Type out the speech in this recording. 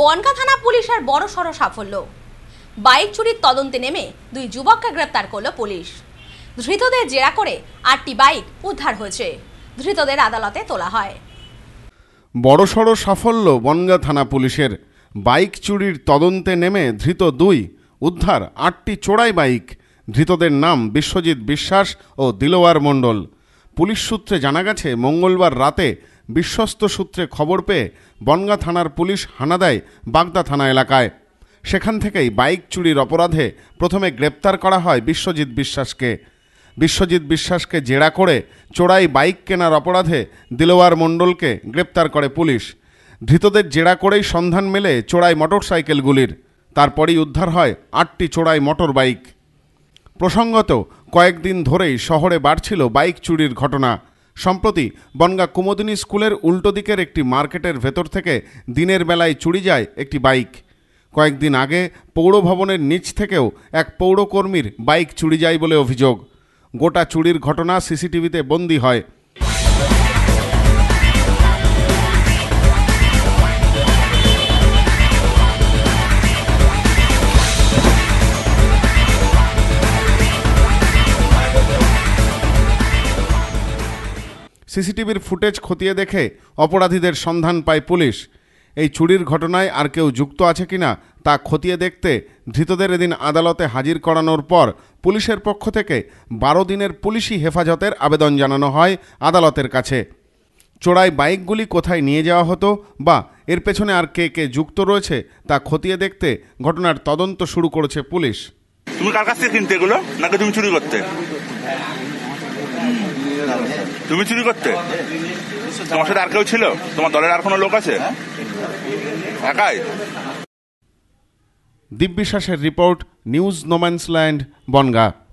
বনগা থানা পুলিশের বড় সড় সাফল্য বাইক চুরির তদন্তে নেমে দুই যুবককে গ্রেপ্তার করল পুলিশ ধৃতদের জেরা করে আটটি বাইক উদ্ধার হয়েছে ধৃতদের আদালতে তোলা হয় বড়সড় সাফল্য বনগা থানা পুলিশের বাইক চুরির তদন্তে নেমে ধৃত দুই উদ্ধার আটটি চোরাই বাইক ধৃতদের নাম বিশ্বজিৎ বিশ্বাস ও দিলোয়ার মণ্ডল পুলিশ সূত্রে জানা গেছে মঙ্গলবার রাতে বিশ্বস্ত সূত্রে খবর পেয়ে বনগা থানার পুলিশ হানা দেয় বাগদা থানা এলাকায় সেখান থেকেই বাইক চুরির অপরাধে প্রথমে গ্রেপ্তার করা হয় বিশ্বজিৎ বিশ্বাসকে বিশ্বজিৎ বিশ্বাসকে জেরা করে চোরাই বাইক কেনার অপরাধে দিলোয়ার মণ্ডলকে গ্রেপ্তার করে পুলিশ ধৃতদের জেরা করেই সন্ধান মেলে চোরাই মোটরসাইকেলগুলির তারপরেই উদ্ধার হয় আটটি চোরাই মোটর বাইক প্রসঙ্গত কয়েকদিন ধরেই শহরে বাড়ছিল বাইক চুরির ঘটনা সম্প্রতি বনগা কুমোদিনী স্কুলের উল্টো দিকের একটি মার্কেটের ভেতর থেকে দিনের বেলায় চুরি যায় একটি বাইক কয়েকদিন আগে পৌর ভবনের নিচ থেকেও এক পৌরকর্মীর বাইক চুরি যায় বলে অভিযোগ গোটা চুরির ঘটনা সিসিটিভিতে বন্দী হয় সিসিটিভির ফুটেজ খতিয়ে দেখে অপরাধীদের সন্ধান পায় পুলিশ এই চুরির ঘটনায় আর কেউ যুক্ত আছে কিনা তা খতিয়ে দেখতে ধৃতদের এদিন আদালতে হাজির করানোর পর পুলিশের পক্ষ থেকে বারো দিনের পুলিশি হেফাজতের আবেদন জানানো হয় আদালতের কাছে চোরাই বাইকগুলি কোথায় নিয়ে যাওয়া হতো বা এর পেছনে আর কে কে যুক্ত রয়েছে তা খতিয়ে দেখতে ঘটনার তদন্ত শুরু করেছে পুলিশ তুমি কার কাছ থেকে কিনতে এগুলো নাকি তুমি চুরি করতে তুমি চুরি করতে তোমার সাথে আর কেউ ছিল তোমার দলের আর কোনো লোক আছে একাই দিব্যশ্বাসের রিপোর্ট নিউজ নোম্যান্সল্যান্ড বনগা